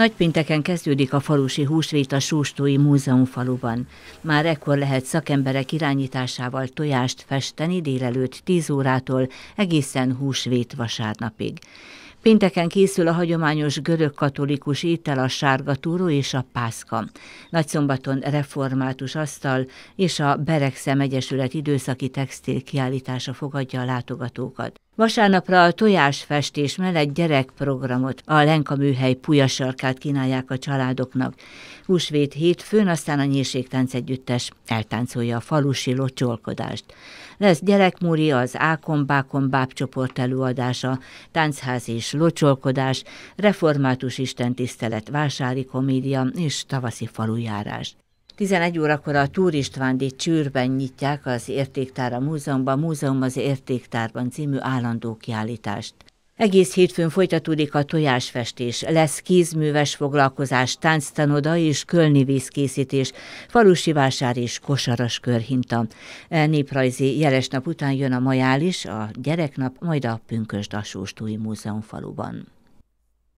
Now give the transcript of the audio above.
Nagypinteken kezdődik a falusi húsvét a Sóstói Múzeum faluban. Már ekkor lehet szakemberek irányításával tojást festeni délelőtt 10 órától egészen húsvét vasárnapig. Pénteken készül a hagyományos görög-katolikus étel a sárga túró és a pászka. Nagyszombaton református asztal és a Beregszem Egyesület időszaki textil kiállítása fogadja a látogatókat. Vasárnapra a tojásfestés mellett gyerekprogramot, a Lenka műhely pulyasarkát kínálják a családoknak. Húsvét hétfőn aztán a Nyírségtánc Együttes eltáncolja a falusi locsolkodást. Lesz gyerekmúri az Ákombákon báb csoport előadása, táncház és locsolkodás, református istentisztelet, vásári komédia és tavaszi falujárás. 11 órakor a Túr Istvándi csűrben nyitják az Értéktár a Múzeumban, Múzeum az Értéktárban című állandó kiállítást. Egész hétfőn folytatódik a tojásfestés, lesz kézműves foglalkozás, tánctanoda és kölni vízkészítés, falusi vásár és kosaras körhinta. E néprajzi jeles nap után jön a majális, a gyereknap, majd a Pünkösd Asóstúi Múzeum faluban.